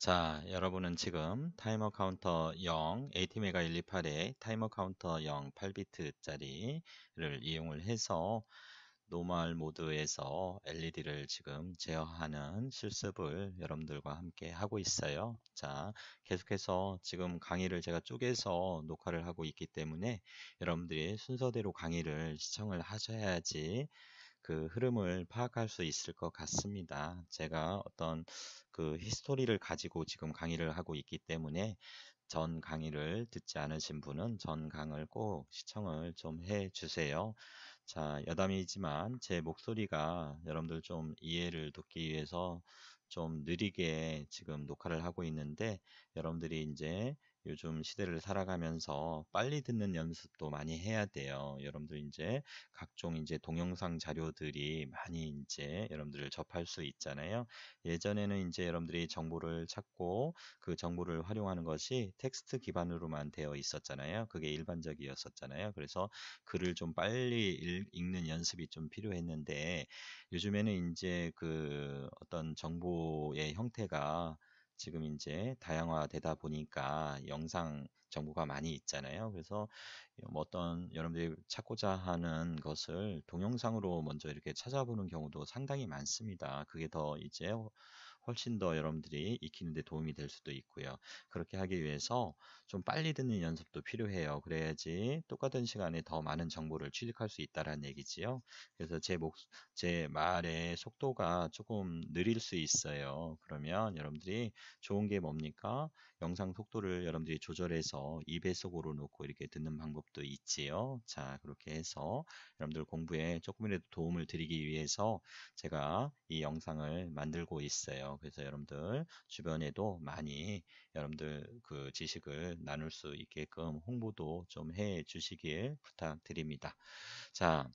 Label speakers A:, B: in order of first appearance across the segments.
A: 자, 여러분은 지금 타이머 카운터 0 ATmega 128의 타이머 카운터 0 8비트짜리를 이용을 해서 노멀 모드에서 LED를 지금 제어하는 실습을 여러분들과 함께 하고 있어요. 자, 계속해서 지금 강의를 제가 쪼개서 녹화를 하고 있기 때문에 여러분들이 순서대로 강의를 시청을 하셔야지 그 흐름을 파악할 수 있을 것 같습니다. 제가 어떤 그 히스토리를 가지고 지금 강의를 하고 있기 때문에 전 강의를 듣지 않으신 분은 전 강을 꼭 시청을 좀 해 주세요. 자, 여담이지만 제 목소리가 여러분들 좀 이해를 돕기 위해서 좀 느리게 지금 녹화를 하고 있는데 여러분들이 이제 요즘 시대를 살아가면서 빨리 듣는 연습도 많이 해야 돼요. 여러분들 이제 각종 이제 동영상 자료들이 많이 이제 여러분들을 접할 수 있잖아요. 예전에는 이제 여러분들이 정보를 찾고 그 정보를 활용하는 것이 텍스트 기반으로만 되어 있었잖아요. 그게 일반적이었었잖아요. 그래서 글을 좀 빨리 읽, 읽는 연습이 좀 필요했는데 요즘에는 이제 그 어떤 정보의 형태가 지금 이제 다양화되다 보니까 영상 정보가 많이 있잖아요. 그래서 뭐 어떤 여러분들이 찾고자 하는 것을 동영상으로 먼저 이렇게 찾아보는 경우도 상당히 많습니다. 그게 더 이제 훨씬 더 여러분들이 익히는데 도움이 될 수도 있고요. 그렇게 하기 위해서 좀 빨리 듣는 연습도 필요해요. 그래야지 똑같은 시간에 더 많은 정보를 취득할 수 있다라는 얘기지요. 그래서 제 목, 제 말의 속도가 조금 느릴 수 있어요. 그러면 여러분들이 좋은 게 뭡니까? 영상 속도를 여러분들이 조절해서 2배속으로 놓고 이렇게 듣는 방법도 있지요. 자, 그렇게 해서 여러분들 공부에 조금이라도 도움을 드리기 위해서 제가 이 영상을 만들고 있어요. 그래서 여러분들 주변에도 많이 여러분들 그 지식을 나눌 수 있게끔 홍보도 좀 해 주시길 부탁드립니다. 자,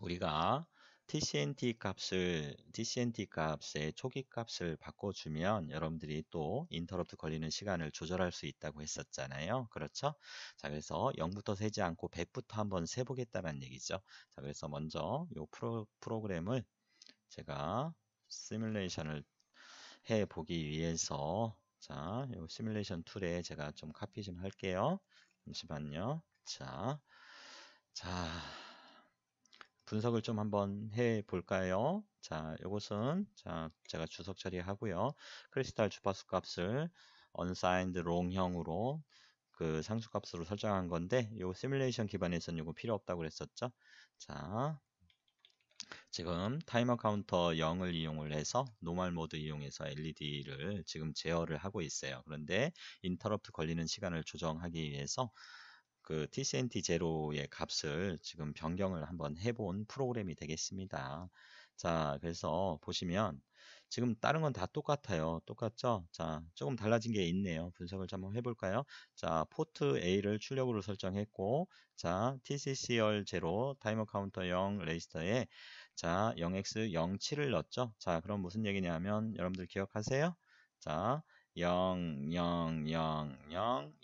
A: 우리가 tcnt 값을 tcnt 값의 초기 값을 바꿔주면 여러분들이 또 인터럽트 걸리는 시간을 조절할 수 있다고 했었잖아요. 그렇죠? 자 그래서 0부터 세지 않고 100부터 한번 세보겠다는 얘기죠. 자 그래서 먼저 이 프로, 프로그램을 제가 시뮬레이션을 해 보기 위해서 자, 이 시뮬레이션 툴에 제가 좀 카피 좀 할게요. 잠시만요. 자, 자, 분석을 좀 한번 해 볼까요? 자, 이것은 자, 제가 주석 처리하고요. 크리스탈 주파수 값을 unsigned l 형으로그 상수 값으로 설정한 건데 요 시뮬레이션 기반에서는 이거 필요 없다고 그랬었죠. 자, 지금 타이머 카운터 0을 이용을 해서 노멀 모드 이용해서 LED를 지금 제어를 하고 있어요. 그런데 인터럽트 걸리는 시간을 조정하기 위해서 그 tcnt 제로의 값을 지금 변경을 한번 해본 프로그램이 되겠습니다. 자, 그래서 보시면 지금 다른 건 다 똑같아요. 똑같죠? 자, 조금 달라진 게 있네요. 분석을 좀 한번 해볼까요? 자, 포트 A를 출력으로 설정했고, 자, TCCR 제로 타이머 카운터 0 레지스터에 자, 0x 07을 넣었죠? 자, 그럼 무슨 얘기냐면 여러분들 기억하세요? 자, 0, 0, 0, 0, 0,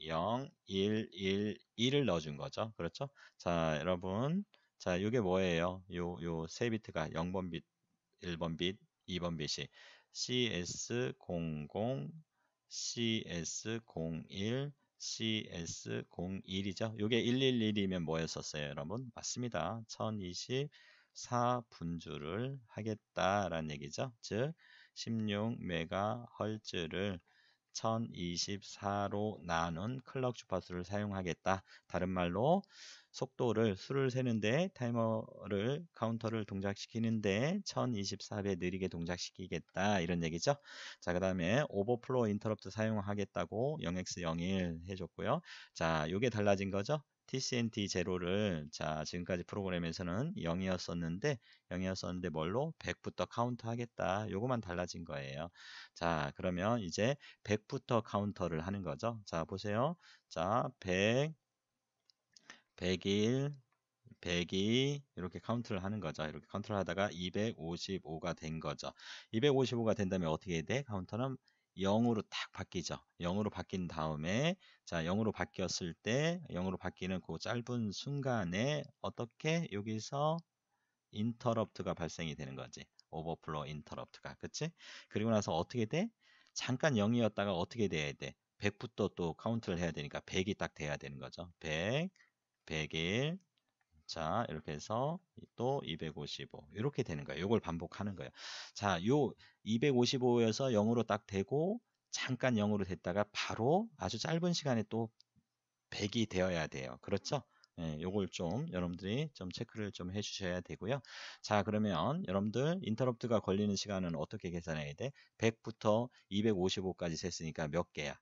A: 1, 1, 1을 넣어준 거죠. 그렇죠? 자, 여러분. 자, 이게 뭐예요? 요, 요 세 비트가 0번 빛, 1번 빛, 2번 빛이 CS00, CS01, CS01이죠. 요게 111이면 뭐였었어요, 여러분? 맞습니다. 1024 분주를 하겠다라는 얘기죠. 즉, 1 6메가헐즈를 1024로 나눈 클럭 주파수를 사용하겠다. 다른 말로 속도를 수를 세는데 타이머를 카운터를 동작시키는데 1024배 느리게 동작시키겠다 이런 얘기죠 자그 다음에 오버플로 인터럽트 사용하겠다고 0x01 해줬고요 자 요게 달라진 거죠 tcnt 제로를 자 지금까지 프로그램에서는 0이었었는데 0이었었는데 뭘로 100부터 카운터 하겠다 요거만 달라진 거예요 자 그러면 이제 100부터 카운터를 하는 거죠 자 보세요 자100 101 102 이렇게 카운트를 하는 거죠. 이렇게 컨트롤 하다가 255가 된 거죠. 255가 된다면 어떻게 돼? 카운터는 0으로딱 바뀌죠. 0으로 바뀐 다음에 자, 0으로 바뀌었을 때0으로 바뀌는 그 짧은 순간에 어떻게 여기서 인터럽트가 발생이 되는 거지. 오버플로 인터럽트가. 그치? 그리고 나서 어떻게 돼? 잠깐 0이었다가 어떻게 돼야 돼? 100부터 또 카운트를 해야 되니까 100이 딱 돼야 되는 거죠. 100, 101, 자, 이렇게 해서 또 255. 이렇게 되는 거예요. 이걸 반복하는 거예요. 자, 요2 5 5에서 0으로 딱 되고 잠깐 0으로 됐다가 바로 아주 짧은 시간에 또 100이 되어야 돼요. 그렇죠? 예, 요걸 좀 여러분들이 좀 체크를 좀 해주셔야 되고요. 자 그러면 여러분들 인터럽트가 걸리는 시간은 어떻게 계산해야 돼? 100부터 255까지 셌으니까 몇 개야?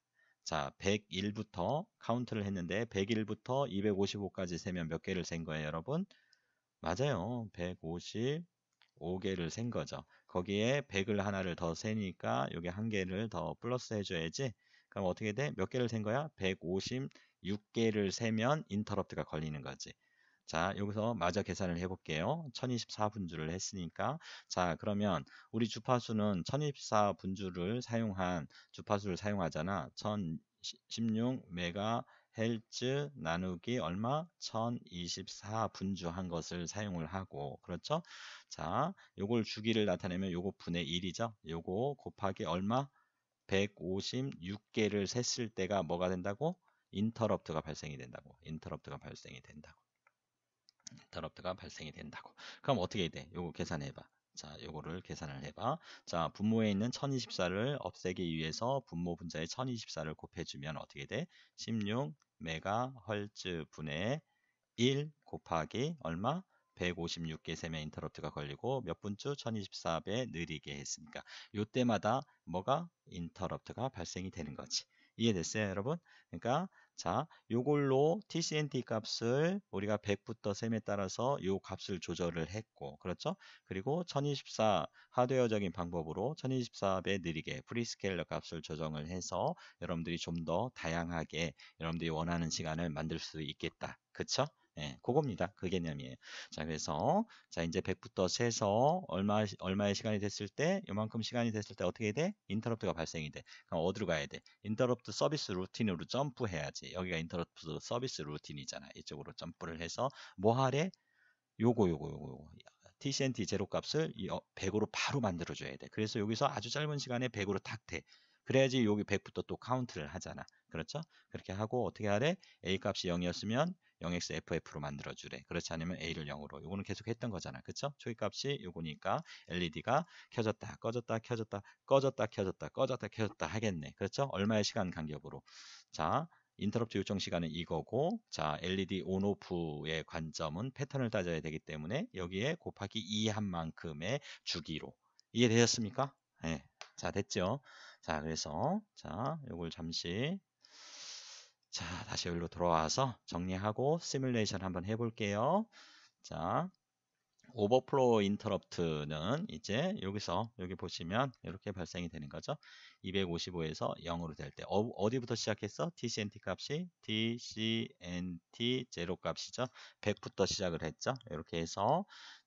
A: 자, 101부터 카운트를 했는데 101부터 255까지 세면 몇 개를 센 거예요, 여러분? 맞아요. 155개를 센 거죠. 거기에 100을 하나를 더 세니까 여기 한 개를 더 플러스 해줘야지. 그럼 어떻게 돼? 몇 개를 센 거야? 156개를 세면 인터럽트가 걸리는 거지. 자, 여기서 마저 계산을 해볼게요. 1024분주를 했으니까. 자, 그러면 우리 주파수는 1024분주를 사용한, 주파수를 사용하잖아. 1016 메가 헬즈 나누기 얼마? 1024 분주한 것을 사용을 하고 그렇죠? 자, 요걸 주기를 나타내면 요거 분의 1이죠. 요거 곱하기 얼마? 156개를 셌을 때가 뭐가 된다고? 인터럽트가 발생이 된다고. 인터럽트가 발생이 된다고. 더럽트가 발생이 된다고. 그럼 어떻게 돼? 요거 계산해봐. 자, 요거를 계산을 해봐. 자, 분모에 있는 1024를 없애기 위해서 분모 분자의 1024를 곱해주면 어떻게 돼? 16메가헐즈 분의 1 곱하기 얼마? 156개 세면 인터럽트가 걸리고 몇 분주 1024배 느리게 했으니까 요때마다 뭐가 인터럽트가 발생이 되는 거지. 이해됐어요, 여러분? 그러니까 자, 요걸로 TCNT 값을 우리가 100부터 셈에 따라서 요 값을 조절을 했고, 그렇죠? 그리고 1024 하드웨어적인 방법으로 1024배 느리게 프리스케일러 값을 조정을 해서 여러분들이 좀 더 다양하게 여러분들이 원하는 시간을 만들 수 있겠다. 그쵸? 예, 그겁니다. 그 개념이에요. 자, 그래서 자 이제 100부터 세서 얼마 얼마의 시간이 됐을 때 요만큼 시간이 됐을 때 어떻게 돼? 인터럽트가 발생이 돼. 그럼 어디로 가야 돼? 인터럽트 서비스 루틴으로 점프해야지. 여기가 인터럽트 서비스 루틴이잖아. 이쪽으로 점프를 해서 뭐 하래? 요거 요거 요거 요거. tcnt 제로 값을 100으로 어, 바로 만들어 줘야 돼. 그래서 여기서 아주 짧은 시간에 100으로 탁 돼. 그래야지 여기 100부터 또 카운트를 하잖아. 그렇죠? 그렇게 하고 어떻게 하래? a 값이 0이었으면 0x ff로 만들어 주래. 그렇지 않으면 a를 0으로. 요거는 계속 했던 거잖아. 그렇죠? 초기값이 요거니까 LED가 켜졌다. 꺼졌다. 켜졌다. 꺼졌다. 켜졌다. 꺼졌다. 켜졌다 하겠네. 그렇죠? 얼마의 시간 간격으로. 자, 인터럽트 요청 시간은 이거고 자 LED 온오프의 관점은 패턴을 따져야 되기 때문에 여기에 곱하기 2 한 만큼의 주기로 이해되셨습니까? 네. 자 됐죠? 자, 그래서 자, 요걸 잠시 자, 다시 여기로 돌아와서 정리하고 시뮬레이션 한번 해 볼게요. 자, 오버플로우 인터럽트는 이제 여기서 여기 보시면 이렇게 발생이 되는 거죠. 255에서 0으로 될 때 어, 디부터 시작했어? TCNT 값이 DCNT 제로 값이죠. 100부터 시작을 했죠. 이렇게 해서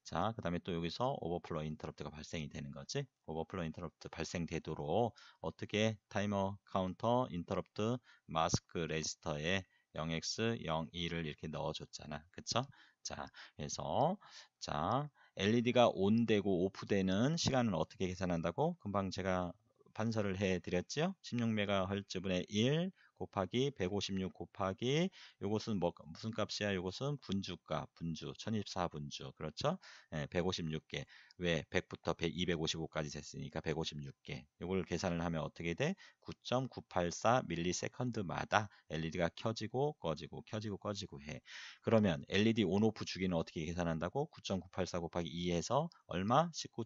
A: 자, 그 다음에 또 여기서 오버플로 인터럽트가 발생이 되는 거지. 오버플로 인터럽트 발생되도록 어떻게 타이머 카운터 인터럽트 마스크 레지스터에 0x, 0,2를 이렇게 넣어줬잖아. 그쵸? 자, 그래서, 자, LED가 온되고 오프되는 시간은 어떻게 계산한다고? 금방 제가 반사를 해드렸지요? 16메가헐츠분의 1, 곱하기 156 곱하기 요것은 뭐, 무슨 값이야? 요것은 분주값, 분주, 1024분주. 그렇죠? 예, 156개. 왜 100부터 100, 255까지 됐으니까 156개. 요걸 계산을 하면 어떻게 돼? 9.984 밀리세컨드마다 LED가 켜지고 꺼지고 켜지고 꺼지고 해. 그러면 LED 온오프 주기는 어떻게 계산한다고? 9.984 곱하기 2에서 얼마? 19.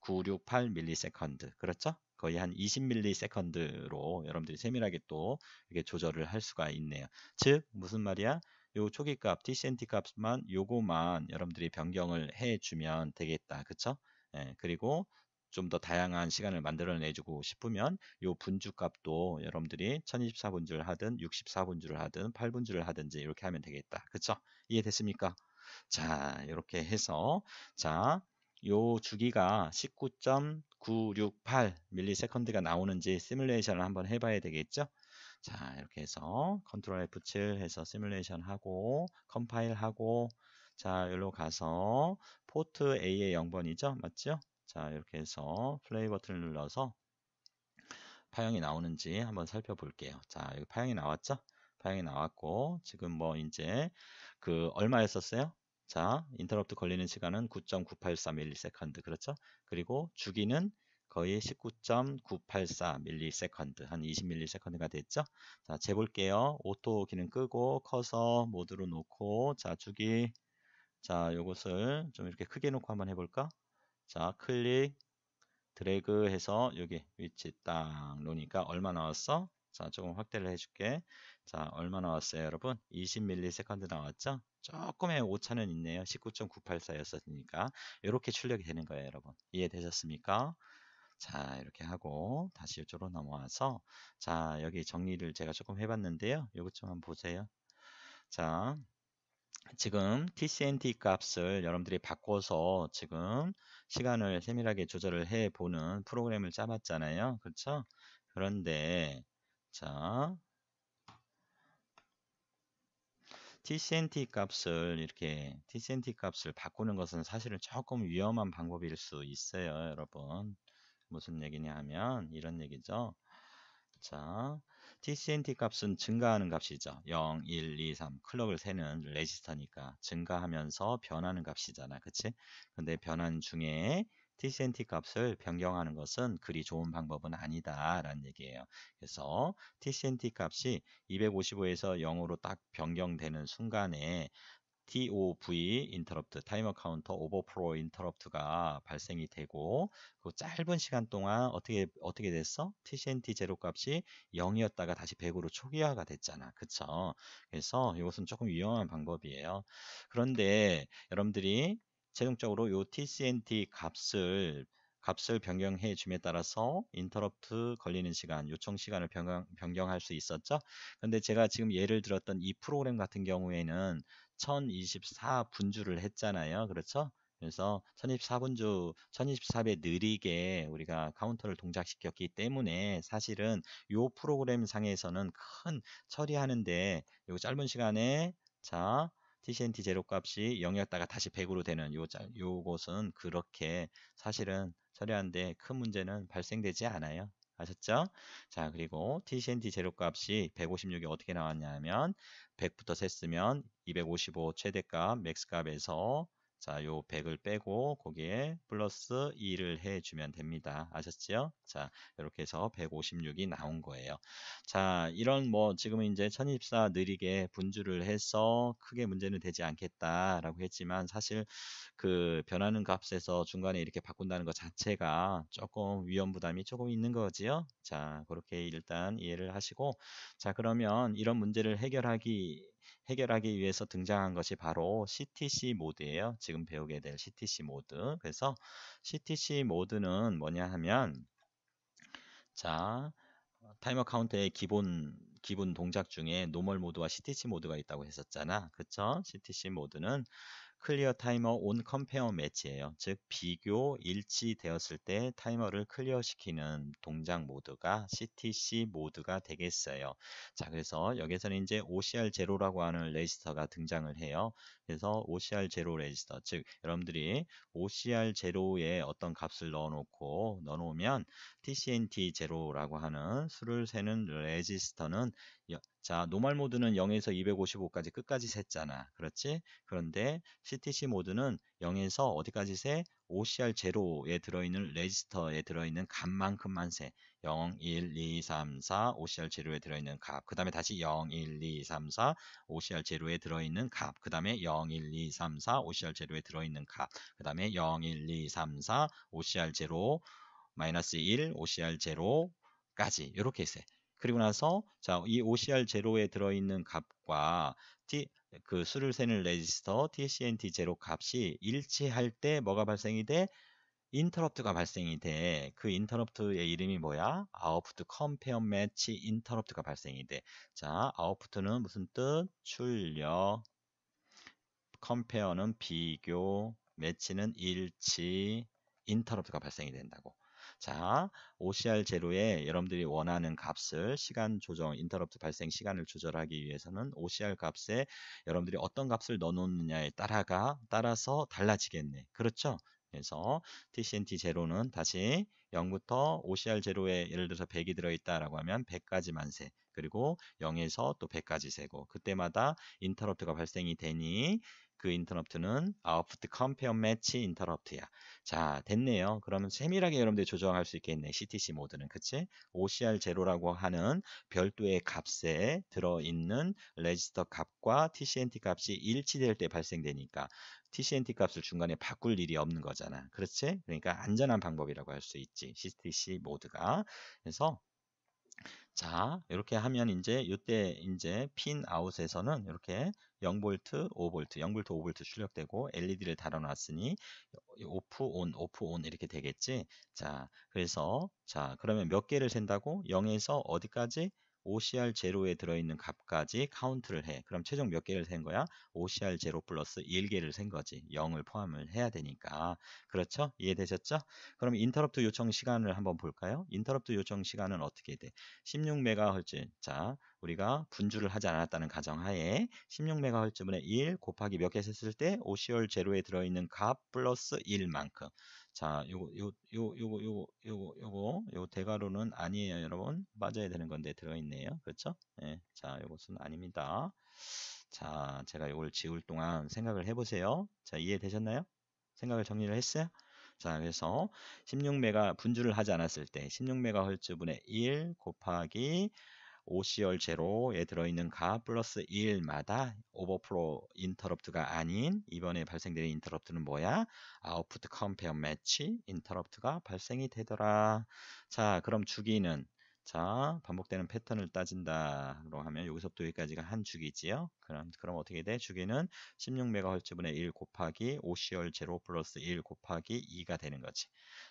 A: 968 밀리세컨드. 그렇죠? 거의 한 20ms로 여러분들이 세밀하게 또 이렇게 조절을 할 수가 있네요. 즉 무슨 말이야? 요 초기 값, tcnt 값만 요거만 여러분들이 변경을 해 주면 되겠다. 그쵸? 예, 그리고 좀 더 다양한 시간을 만들어내주고 싶으면 요 분주 값도 여러분들이 1024분주를 하든 64분주를 하든 8분주를 하든지 이렇게 하면 되겠다. 그쵸? 이해됐습니까? 자, 이렇게 해서 자, 요 주기가 19. 968 밀리세컨드가 나오는지 시뮬레이션을 한번 해봐야 되겠죠? 자 이렇게 해서 컨트롤 F7 해서 시뮬레이션 하고 컴파일 하고 자 여기로 가서 포트 A의 0번이죠 맞죠? 자 이렇게 해서 플레이 버튼을 눌러서 파형이 나오는지 한번 살펴볼게요 자 여기 파형이 나왔죠? 파형이 나왔고 지금 뭐 이제 그 얼마였었어요? 자, 인터럽트 걸리는 시간은 9.9841세컨드 그렇죠? 그리고 주기는 거의 19.984ms 한 20ms가 됐죠? 자, 재볼게요. 오토 기능 끄고 커서 모드로 놓고 자, 주기 자, 요것을 좀 이렇게 크게 놓고 한번 해 볼까? 자, 클릭 드래그 해서 여기 위치 딱 놓으니까 얼마 나왔어? 자, 조금 확대를 해줄게. 자, 얼마 나왔어요, 여러분? 20ms 나왔죠? 조금의 오차는 있네요. 19.984였으니까. 이렇게 출력이 되는 거예요, 여러분. 이해되셨습니까? 자, 이렇게 하고 다시 이쪽으로 넘어와서 자, 여기 정리를 제가 조금 해봤는데요. 이것 좀 한번 보세요. 자, 지금 TCNT 값을 여러분들이 바꿔서 지금 시간을 세밀하게 조절을 해보는 프로그램을 짜봤잖아요. 그렇죠? 그런데 자, tcnt 값을 이렇게 tcnt 값을 바꾸는 것은 사실은 조금 위험한 방법일 수 있어요, 여러분. 무슨 얘기냐 하면 이런 얘기죠. 자, tcnt 값은 증가하는 값이죠. 0, 1, 2, 3 클럭을 세는 레지스터니까 증가하면서 변하는 값이잖아. 그치? 근데 변환 중에 tcnt 값을 변경하는 것은 그리 좋은 방법은 아니다 라는 얘기예요. 그래서 tcnt 값이 255에서 0으로 딱 변경되는 순간에 TOV 인터럽트 타이머 카운터 오버프로 인터럽트가 발생이 되고 그 짧은 시간 동안 어떻게 어떻게 됐어? TCNT 제로 값이 0이었다가 다시 100으로 초기화가 됐잖아. 그쵸? 그래서 이것은 조금 위험한 방법이에요. 그런데 여러분들이 최종적으로 요 tcnt 값을 값을 변경해 줌에 따라서 인터럽트 걸리는 시간, 요청 시간을 변경, 할수 있었죠. 근데 제가 지금 예를 들었던 이 프로그램 같은 경우에는 1024분주를 했잖아요. 그렇죠? 그래서 1024분주, 1024배 느리게 우리가 카운터를 동작시켰기 때문에 사실은 요 프로그램 상에서는 큰 처리하는데 요 짧은 시간에 자 tcnt 제로 값이 0이었다가 다시 100으로 되는 요, 음. 요것은 그렇게 사실은 처리하는데 큰 문제는 발생되지 않아요. 아셨죠? 자, 그리고 tcnt 제로 값이 156이 어떻게 나왔냐 면 100부터 셌으면 255 최대값 맥스값에서 자, 요 100을 빼고 거기에 플러스 2를 해주면 됩니다. 아셨지요? 자, 이렇게 해서 156이 나온 거예요. 자, 이런 뭐 지금은 이제 1024 느리게 분주를 해서 크게 문제는 되지 않겠다라고 했지만 사실 그 변하는 값에서 중간에 이렇게 바꾼다는 것 자체가 조금 위험 부담이 조금 있는 거지요. 자, 그렇게 일단 이해를 하시고 자, 그러면 이런 문제를 해결하기 해결하기 위해서 등장한 것이 바로 CTC 모드예요. 지금 배우게 될 CTC 모드. 그래서 CTC 모드는 뭐냐 하면 자 타이머 카운터의 기본 기본 동작 중에 노멀 모드와 CTC 모드가 있다고 했었잖아. 그쵸? CTC 모드는 클리어 타이머 온 컴페어 매치예요. 즉 비교 일치되었을 때 타이머를 클리어시키는 동작 모드가 CTC 모드가 되겠어요. 자 그래서 여기서는 이제 OCR0라고 하는 레지스터가 등장을 해요. 그래서 OCR0 레지스터 즉 여러분들이 OCR0에 어떤 값을 넣어놓고 넣어놓으면 TCNT0라고 하는 수를 세는 레지스터는 자, 노멀 모드는 0에서 255까지 끝까지 샜잖아. 그렇지? 그런데 CTC 모드는 0에서 어디까지 세? OCR0에 들어있는 레지스터에 들어있는 값만큼만 세. 0, 1, 2, 3, 4, OCR0에 들어있는 값. 그 다음에 다시 0, 1, 2, 3, 4, OCR0에 들어있는 값. 그 다음에 0, 1, 2, 3, 4, OCR0에 들어있는 값. 그 다음에 0, 1, 2, 3, 4, OCR0, 마이너스 1, OCR0, 까지 이렇게 세. 그리고 나서 자, 이 OCR 제로에 들어 있는 값과 T 그 수를 세는 레지스터 TCNT 제로 값이 일치할 때 뭐가 발생이 돼? 인터럽트가 발생이 돼. 그 인터럽트의 이름이 뭐야? 아웃풋 컴페어 매치 인터럽트가 발생이 돼. 자, 아웃풋은 무슨 뜻? 출력. 컴페어는 비교, 매치는 일치, 인터럽트가 발생이 된다고. 자, OCR 제로에 여러분들이 원하는 값을 시간 조정, 인터럽트 발생 시간을 조절하기 위해서는 OCR 값에 여러분들이 어떤 값을 넣어놓느냐에 따라가 따라서 달라지겠네. 그렇죠? 그래서 TCNT 제로는 다시 0부터 OCR 제로에 예를 들어서 100이 들어있다라고 하면 100까지만 세. 그리고 0에서 또 100까지 세고 그때마다 인터럽트가 발생이 되니 그 인터럽트는 output c o m p a r match interrupt야. 자, 됐네요. 그러면 세밀하게 여러분들이 조정할 수 있겠네. CTC 모드는. 그치? OCR0라고 하는 별도의 값에 들어있는 레지스터 값과 TCNT 값이 일치될 때 발생되니까 TCNT 값을 중간에 바꿀 일이 없는 거잖아. 그렇지? 그러니까 안전한 방법이라고 할 수 있지. CTC 모드가. 그래서 자, 이렇게 하면 이제 이때 이제 핀 아웃에서는 이렇게 0V, 5V, 0V, 5V 출력되고 LED를 달아 놨으니 오프 온, 오프 온 이렇게 되겠지. 자, 그래서 자, 그러면 몇 개를 센다고? 0에서 어디까지? OCR 제로에 들어있는 값까지 카운트를 해. 그럼 최종 몇 개를 센 거야? OCR 제로 플러스 1개를 센 거지. 0을 포함을 해야 되니까. 그렇죠? 이해되셨죠? 그럼 인터럽트 요청 시간을 한번 볼까요? 인터럽트 요청 시간은 어떻게 돼? 16MHz. 자, 우리가 분주를 하지 않았다는 가정하에 16MHz분의 1 곱하기 몇개 셌을 때 OCR 제로에 들어있는 값 플러스 1만큼 자, 요거, 요, 요, 요거, 요거, 요거, 요거, 요 대괄호는 아니에요, 여러분. 빠져야 되는 건데 들어있네요. 그렇죠? 예. 자, 요것은 아닙니다. 자, 제가 요걸 지울 동안 생각을 해보세요. 자, 이해되셨나요? 생각을 정리를 했어요? 자, 그래서 16메가 분주를 하지 않았을 때 16메가 헐즈분의1 곱하기 OCR 제로에 들어있는 가 플러스 1마다 오버프로 인터럽트가 아닌 이번에 발생되는 인터럽트는 뭐야? 아웃풋 컴페어 매치 인터럽트가 발생이 되더라. 자, 그럼 주기는 자, 반복되는 패턴을 따진다로 하면 여기서부터 여기까지가 한 주기지요. 그럼 그럼 어떻게 돼? 주기는 1 6 m h z 분의1 곱하기 5시열 0 플러스 1 곱하기 2가 되는 거지.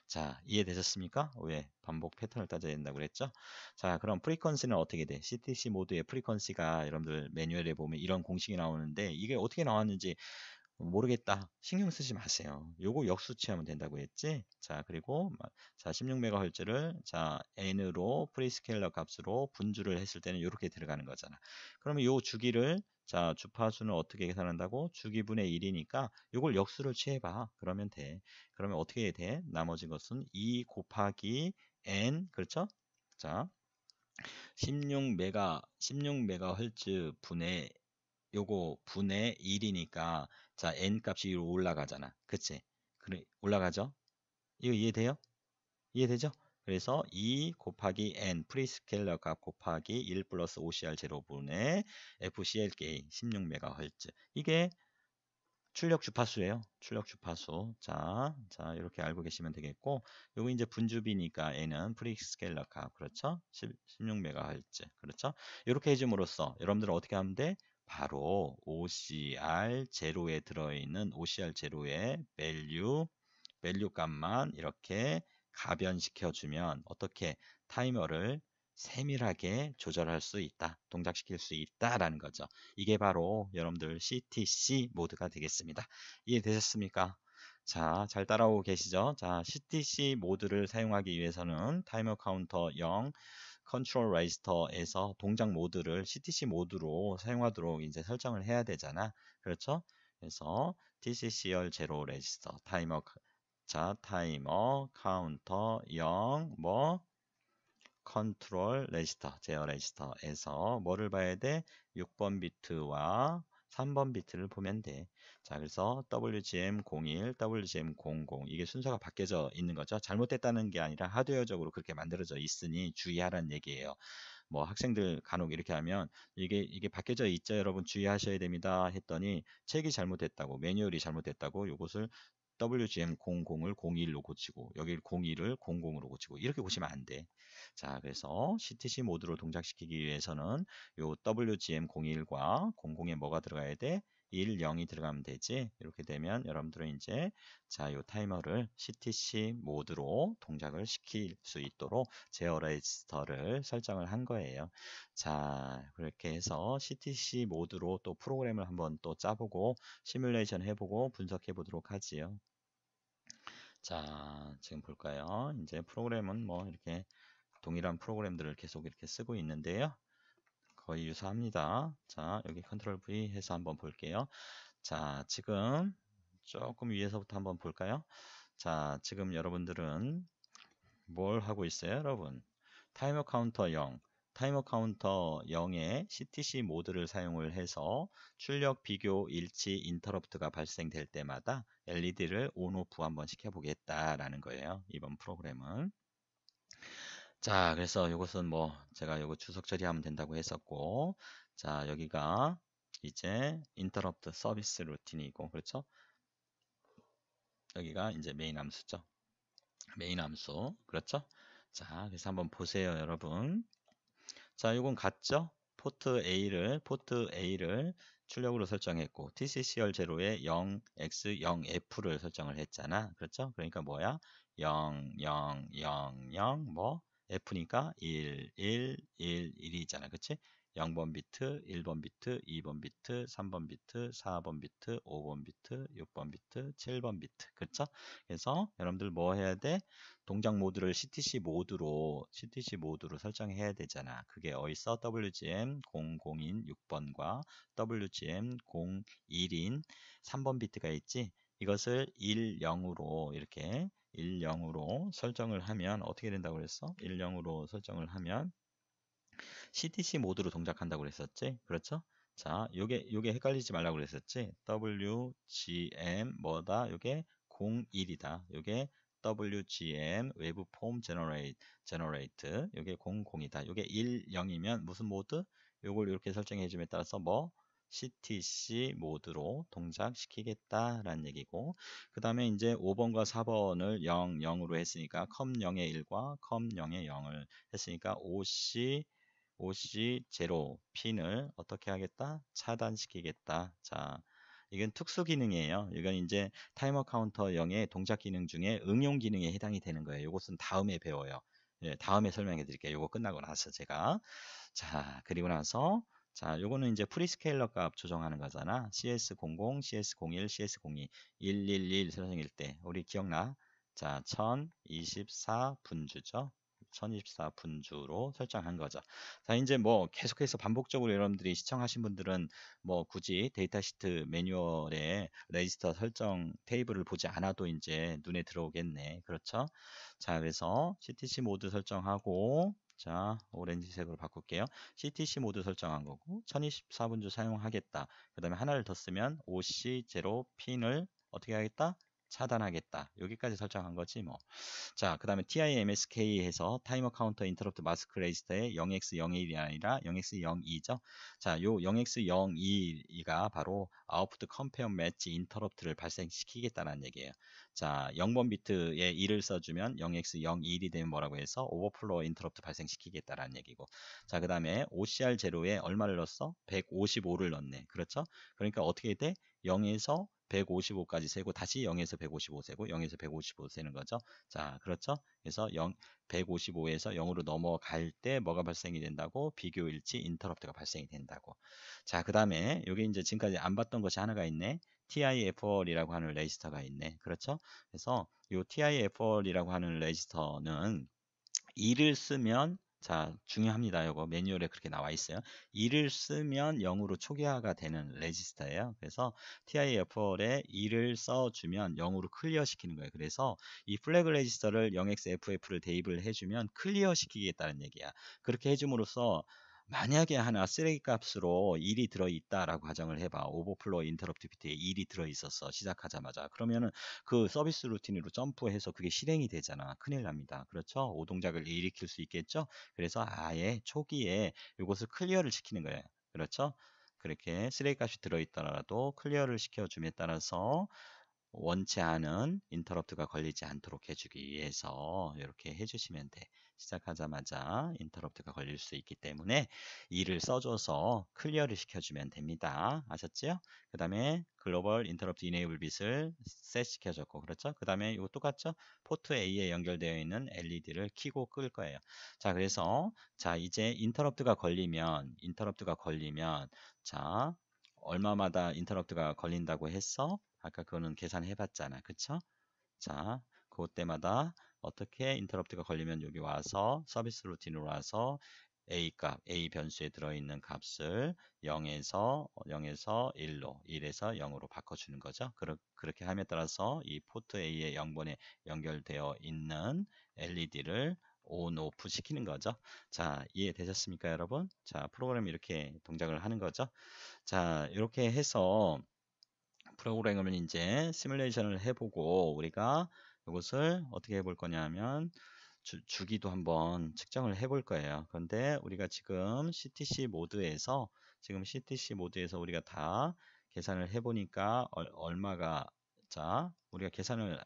A: 자, 이해되셨습니까? 왜 반복 패턴을 따져야 된다고 그랬죠? 자, 그럼 프리퀀시는 어떻게 돼? CTC 모드의 프리퀀시가 여러분들 매뉴얼에 보면 이런 공식이 나오는데 이게 어떻게 나왔는지 모르겠다. 신경 쓰지 마세요. 요거 역수치하면 된다고 했지? 자, 그리고 자, 1 6 m h z 를 자, n으로 프리스케일러 값으로 분주를 했을 때는 이렇게 들어가는 거잖아. 그러면 요 주기를 자, 주파수는 어떻게 계산한다고? 주기분의 1이니까 요걸 역수를 취해 봐. 그러면 돼. 그러면 어떻게 해야 돼? 나머지 것은 2 e 곱하기 n 그렇죠? 자, 16메가 1 6메가헐 분의 요거 분의 1이니까 자 n 값이 위로 올라가잖아. 그치? 그래 올라가죠? 이거 이해돼요? 이해되죠? 그래서 2 e 곱하기 n 프리스케일러값 곱하기 1 플러스 OCR 제로분의 FCLK 16MHz 이게 출력 주파수예요. 출력 주파수. 자, 자 이렇게 알고 계시면 되겠고 요거 이제 분주비니까 n은 프리스케일러값 그렇죠? 16MHz 그렇죠? 이렇게 해줌으로써 여러분들은 어떻게 하면 돼? 바로 OCR0에 들어있는 OCR0의 value, value 값만 이렇게 가변시켜주면 어떻게 타이머를 세밀하게 조절할 수 있다, 동작시킬 수 있다라는 거죠. 이게 바로 여러분들 CTC 모드가 되겠습니다. 이해되셨습니까? 자, 잘 따라오고 계시죠? 자, CTC 모드를 사용하기 위해서는 타이머 카운터 0, 컨트롤 레지스터에서 동작 모드를 CTC 모드로 사용하도록 이제 설정을 해야 되잖아. 그렇죠? 그래서 TCCL 제로 레지스터 타이머 자 타이머 카운터 0 뭐 컨트롤 레지스터 제어 레지스터에서 뭐를 봐야 돼? 6번 비트와 3번 비트를 보면 돼. 자, 그래서 WGM01, WGM00 이게 순서가 바뀌어져 있는 거죠. 잘못됐다는 게 아니라 하드웨어적으로 그렇게 만들어져 있으니 주의하라는 얘기예요. 뭐 학생들 간혹 이렇게 하면 이게 이게 바뀌어져 있죠 여러분 주의하셔야 됩니다 했더니 책이 잘못됐다고 매뉴얼이 잘못됐다고 이것을 WGM 00을 01로 고치고 여기0 1을 00으로 고치고 이렇게 고치면 안 돼. 자, 그래서 CTC 모드로 동작시키기 위해서는 요 WGM 01과 00에 뭐가 들어가야 돼? 1, 0이 들어가면 되지. 이렇게 되면 여러분들은 이제 자, 요 타이머를 CTC 모드로 동작을 시킬 수 있도록 제어 레지스터를 설정을 한 거예요. 자, 그렇게 해서 CTC 모드로 또 프로그램을 한번 또 짜보고 시뮬레이션 해보고 분석해 보도록 하지요. 자, 지금 볼까요? 이제 프로그램은 뭐 이렇게 동일한 프로그램들을 계속 이렇게 쓰고 있는데요. 거의 유사합니다. 자, 여기 컨트롤 V 해서 한번 볼게요. 자, 지금 조금 위에서부터 한번 볼까요? 자, 지금 여러분들은 뭘 하고 있어요, 여러분? 타이머 카운터 0, 타이머 카운터 0의 CTC 모드를 사용을 해서 출력 비교 일치 인터럽트가 발생될 때마다 LED를 온오프 한번 시켜보겠다라는 거예요. 이번 프로그램은. 자, 그래서 이것은 뭐 제가 이거 추석 처리하면 된다고 했었고, 자 여기가 이제 인터럽트 서비스 루틴이고, 그렇죠? 여기가 이제 메인 함수죠. 메인 함수, 그렇죠? 자, 그래서 한번 보세요, 여러분. 자, 이건 같죠? 포트 A를 포트 A를 출력으로 설정했고 TCCL 제로에 0x0f를 설정을 했잖아. 그렇죠? 그러니까 뭐야? 0000뭐 F니까 1, 1, 1, 1이잖아. 그치? 0번 비트, 1번 비트, 2번 비트, 3번 비트, 4번 비트, 5번 비트, 6번 비트, 7번 비트. 그쵸? 그래서 여러분들 뭐 해야 돼? 동작 모드를 CTC 모드로, CTC 모드로 설정해야 되잖아. 그게 어디서 WGM 00인 6번과 WGM 01인 3번 비트가 있지? 이것을 1, 0으로 이렇게 1, 0으로 설정을 하면 어떻게 된다고 그랬어? 1, 0으로 설정을 하면 CTC 모드로 동작한다고 그랬었지? 그렇죠? 자, 요게 요게 헷갈리지 말라고 그랬었지? WGM 뭐다? 요게 01이다. 요게 WGM Web Form Generate g e n e 요게 00이다. 요게 10이면 무슨 모드? 요걸 이렇게 설정해 줌에 따라서 뭐 CTC 모드로 동작시키겠다라는 얘기고 그 다음에 이제 5번과 4번을 0, 0으로 했으니까 컴 0의 1과 컴 0의 0을 했으니까 OC OC 제로 핀을 어떻게 하겠다? 차단시키겠다. 자, 이건 특수 기능이에요. 이건 이제 타이머 카운터 0의 동작 기능 중에 응용 기능에 해당이 되는 거예요. 이것은 다음에 배워요. 예, 다음에 설명해 드릴게요. 이거 끝나고 나서 제가 자, 그리고 나서 자, 요거는 이제 프리스케일러 값 조정하는 거잖아. CS00, CS01, CS02, 111 생길 때 우리 기억나? 자, 1024 분주죠. 1024 분주로 설정한 거죠. 자, 이제 뭐 계속해서 반복적으로 여러분들이 시청하신 분들은 뭐 굳이 데이터 시트 매뉴얼에 레지스터 설정 테이블을 보지 않아도 이제 눈에 들어오겠네. 그렇죠? 자, 그래서 CTC 모드 설정하고 자, 오렌지색으로 바꿀게요. CTC 모드 설정한 거고 1024분주 사용하겠다. 그 다음에 하나를 더 쓰면 OC0 핀을 어떻게 하겠다? 차단하겠다. 여기까지 설정한 거지 뭐. 자, 그 다음에 TIMSK 해서 타이머 카운터 인터럽트 마스크 레지스터의 0x01이 아니라 0x02죠. 자, 요 0x02가 바로 아웃풋 컴페어 매치 인터럽트를 발생시키겠다는 얘기예요. 자, 0번 비트에 1을 써주면 0x01이 되면 뭐라고 해서 오버플로어 인터럽트 발생시키겠다는 얘기고. 자, 그 다음에 OCR 제로에 얼마를 넣었어? 155를 넣네. 었 그렇죠? 그러니까 어떻게 돼? 0에서 155까지 세고 다시 0에서 155 세고 0에서 155 세는 거죠. 자, 그렇죠? 그래서 0, 155에서 0으로 넘어갈 때 뭐가 발생이 된다고? 비교 일치 인터럽트가 발생이 된다고. 자, 그다음에 이게 이제 지금까지 안 봤던 것이 하나가 있네. TIFR이라고 하는 레지스터가 있네. 그렇죠? 그래서 이 TIFR이라고 하는 레지스터는 2를 쓰면 자, 중요합니다. 이거 매뉴얼에 그렇게 나와 있어요. 이를 쓰면 0으로 초기화가 되는 레지스터예요. 그래서 TIFR에 이를 써주면 0으로 클리어 시키는 거예요. 그래서 이 플래그 레지스터를 0xff를 대입을 해주면 클리어 시키겠다는 얘기야. 그렇게 해줌으로써 만약에 하나 쓰레기 값으로 1이 들어있다라고 가정을 해봐. 오버플로 인터럽티비티에 1이 들어있어서 시작하자마자. 그러면은 그 서비스 루틴으로 점프해서 그게 실행이 되잖아. 큰일 납니다. 그렇죠? 오동작을 일으킬 수 있겠죠? 그래서 아예 초기에 이것을 클리어를 시키는 거예요. 그렇죠? 그렇게 쓰레기 값이 들어있더라도 클리어를 시켜줌에 따라서 원치 않은 인터럽트가 걸리지 않도록 해주기 위해서 이렇게 해주시면 돼. 시작하자마자 인터럽트가 걸릴 수 있기 때문에 이를 써줘서 클리어를 시켜주면 됩니다. 아셨죠? 그 다음에 글로벌 인터럽트 이네이블 빛을 셋 시켜줬고 그렇죠? 그 다음에 이거 똑같죠? 포트 A에 연결되어 있는 LED를 켜고 끌 거예요. 자 그래서 자 이제 인터럽트가 걸리면 인터럽트가 걸리면 자 얼마마다 인터럽트가 걸린다고 했어? 아까 그거는 계산해 봤잖아. 그쵸? 자 그때마다 어떻게 인터럽트가 걸리면 여기 와서 서비스 루틴으로 와서 a 값, a 변수에 들어있는 값을 0에서 0에서 어, 1로, 1에서 0으로 바꿔주는 거죠. 그러, 그렇게 함에 따라서 이 포트 A의 0번에 연결되어 있는 LED를 on, 온, 오 f 시키는 거죠. 자, 이해되셨습니까, 여러분? 자, 프로그램 이렇게 동작을 하는 거죠. 자, 이렇게 해서 프로그램을 이제 시뮬레이션을 해보고 우리가 이것을 어떻게 해볼 거냐 하면 주, 주기도 한번 측정을 해볼 거예요. 그런데 우리가 지금 CTC 모드에서 지금 CTC 모드에서 우리가 다 계산을 해보니까 얼, 얼마가 자 우리가 계산을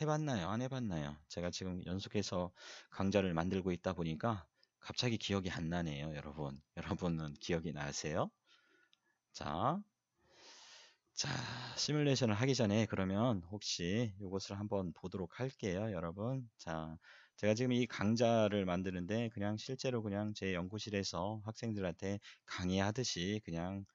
A: 해봤나요? 안 해봤나요? 제가 지금 연속해서 강좌를 만들고 있다 보니까 갑자기 기억이 안 나네요, 여러분. 여러분은 기억이 나세요? 자, 자, 시뮬레이션을 하기 전에 그러면 혹시 이것을 한번 보도록 할게요, 여러분. 자, 제가 지금 이 강좌를 만드는데 그냥 실제로 그냥 제 연구실에서 학생들한테 강의하듯이 그냥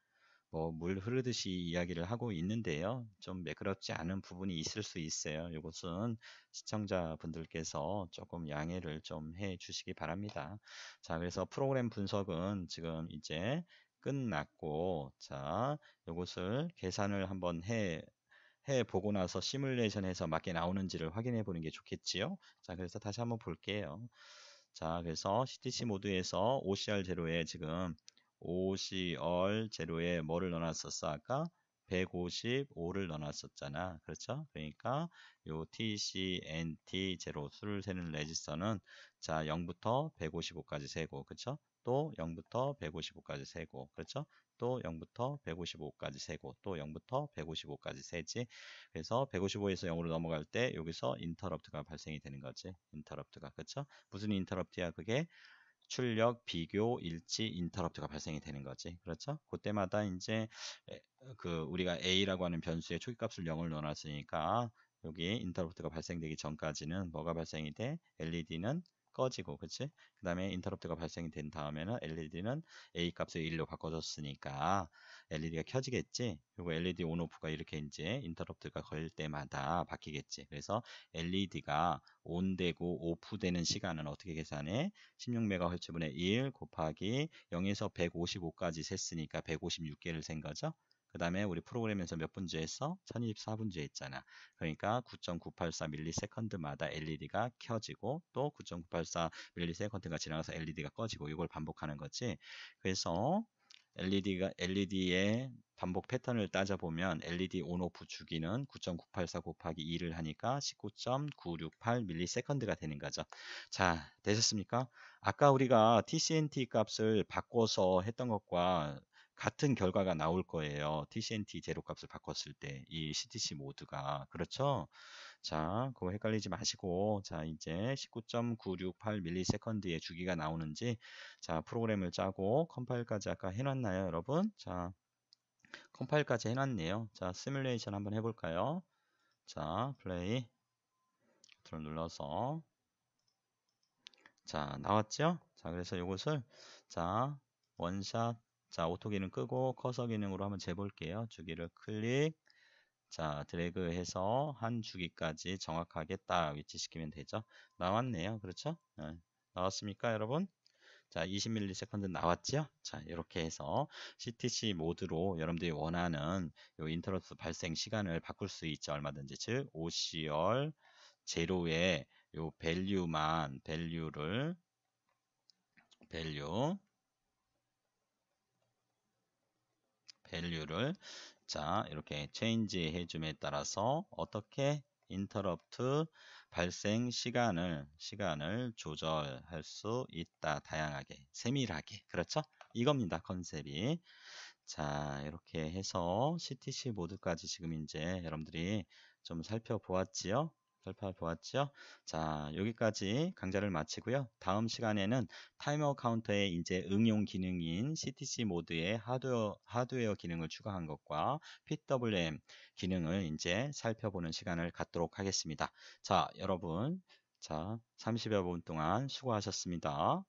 A: 뭐 물 흐르듯이 이야기를 하고 있는데요. 좀 매끄럽지 않은 부분이 있을 수 있어요. 이것은 시청자분들께서 조금 양해를 좀 해 주시기 바랍니다. 자, 그래서 프로그램 분석은 지금 이제 끝났고 자 이것을 계산을 한번 해 해보고 나서 시뮬레이션해서 맞게 나오는지를 확인해 보는 게 좋겠지요 자 그래서 다시 한번 볼게요 자 그래서 CTC 모드에서 OCR0에 지금 OCR0에 뭐를 넣어놨었어 아까 155를 넣어놨었잖아 그렇죠 그러니까 요 TCNT0 수를 세는 레지스터는 자 0부터 155까지 세고 그렇죠 또 0부터 155까지 세고 그렇죠? 또 0부터 155까지 세고 또 0부터 155까지 세지 그래서 155에서 0으로 넘어갈 때 여기서 인터럽트가 발생이 되는 거지 인터럽트가 그렇죠? 무슨 인터럽트야 그게 출력, 비교, 일치, 인터럽트가 발생이 되는 거지. 그렇죠? 그때마다 이제 그 우리가 A라고 하는 변수의 초기값을 0을 넣어놨으니까 여기 인터럽트가 발생되기 전까지는 뭐가 발생이 돼? LED는 꺼지고 그치? 그 다음에 인터럽트가 발생이 된 다음에는 LED는 A 값을 1로 바꿔줬으니까 LED가 켜지겠지? 그리고 LED 온오프가 이렇게 이제 인터럽트가 걸릴 때마다 바뀌겠지. 그래서 LED가 온되고 오프되는 시간은 어떻게 계산해? 16MHz분의 1 곱하기 0에서 155까지 셌으니까 156개를 센 거죠? 그 다음에 우리 프로그램에서 몇 분째 했어? 1024분째 했잖아. 그러니까 9.984ms마다 LED가 켜지고 또 9.984ms가 지나가서 LED가 꺼지고 이걸 반복하는 거지. 그래서 LED가 LED의 반복 패턴을 따져보면 LED 온오프 주기는 9.984 곱하기 2를 하니까 19.968ms가 되는 거죠. 자, 되셨습니까? 아까 우리가 TCNT 값을 바꿔서 했던 것과 같은 결과가 나올 거예요. TCNT 제로 값을 바꿨을 때 이 CTC 모드가 그렇죠? 자, 그거 헷갈리지 마시고 자, 이제 19.968ms의 주기가 나오는지 자, 프로그램을 짜고 컴파일까지 아까 해 놨나요, 여러분? 자, 컴파일까지 해 놨네요. 자, 시뮬레이션 한번 해 볼까요? 자, 플레이 버 눌러서 자, 나왔죠? 자, 그래서 이것을 자, 원샷 자, 오토 기능 끄고 커서 기능으로 한번 재볼게요. 주기를 클릭. 자, 드래그 해서 한 주기까지 정확하게 딱 위치시키면 되죠. 나왔네요. 그렇죠? 네. 나왔습니까, 여러분? 자, 20ms 나왔죠 자, 이렇게 해서 CTC 모드로 여러분들이 원하는 요 인터럽트 발생 시간을 바꿀 수 있죠. 얼마든지. 즉, OCR 제로의 요 밸류만 밸류를 밸류 value 밸류를 자 이렇게 change 해줌에 따라서 어떻게 i n 인터럽트 발생 시간을 시간을 조절할 수 있다 다양하게 세밀하게 그렇죠 이겁니다 컨셉이 자 이렇게 해서 CTC 모드까지 지금 이제 여러분들이 좀 살펴보았지요 살펴보았죠? 자, 여기까지 강좌를 마치고요. 다음 시간에는 타이머 카운터의 이제 응용 기능인 CTC 모드의 하드웨어, 하드웨어 기능을 추가한 것과 PWM 기능을 이제 살펴보는 시간을 갖도록 하겠습니다. 자, 여러분. 자, 30여 분 동안 수고하셨습니다.